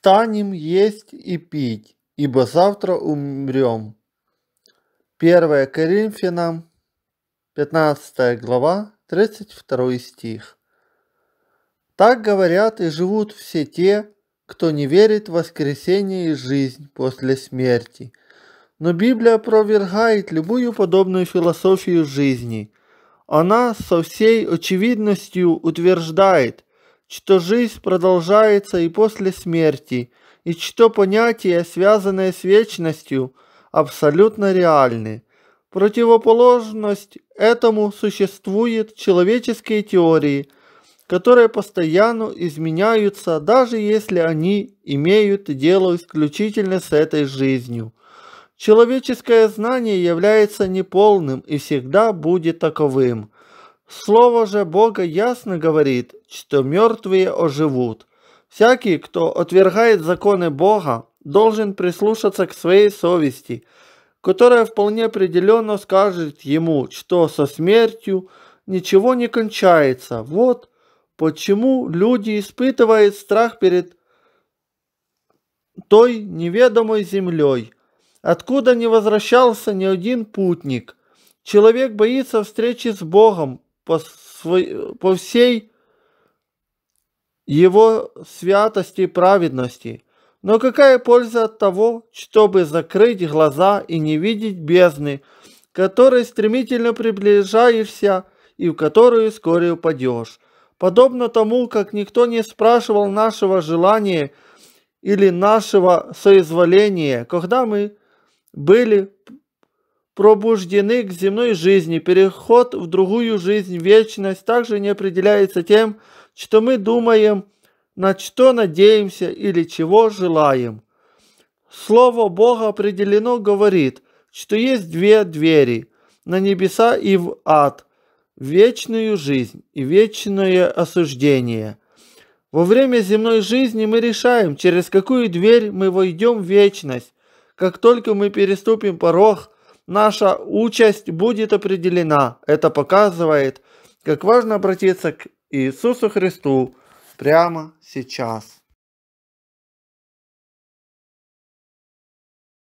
станем есть и пить, ибо завтра умрем. 1 Коринфянам, 15 глава, 32 стих. Так говорят и живут все те, кто не верит в воскресение и жизнь после смерти. Но Библия опровергает любую подобную философию жизни. Она со всей очевидностью утверждает – что жизнь продолжается и после смерти, и что понятия, связанные с вечностью, абсолютно реальны. Противоположность этому существуют человеческие теории, которые постоянно изменяются, даже если они имеют дело исключительно с этой жизнью. Человеческое знание является неполным и всегда будет таковым – Слово же Бога ясно говорит, что мертвые оживут. Всякий, кто отвергает законы Бога, должен прислушаться к своей совести, которая вполне определенно скажет ему, что со смертью ничего не кончается. Вот почему люди испытывают страх перед той неведомой землей, откуда не возвращался ни один путник. Человек боится встречи с Богом, по, свой, по всей его святости и праведности. Но какая польза от того, чтобы закрыть глаза и не видеть бездны, которой стремительно приближаешься и в которую вскоре упадешь? Подобно тому, как никто не спрашивал нашего желания или нашего соизволения, когда мы были пробуждены к земной жизни. Переход в другую жизнь, вечность, также не определяется тем, что мы думаем, на что надеемся или чего желаем. Слово Бога определено говорит, что есть две двери – на небеса и в ад, вечную жизнь и вечное осуждение. Во время земной жизни мы решаем, через какую дверь мы войдем в вечность. Как только мы переступим порог – наша участь будет определена. Это показывает, как важно обратиться к Иисусу Христу прямо сейчас.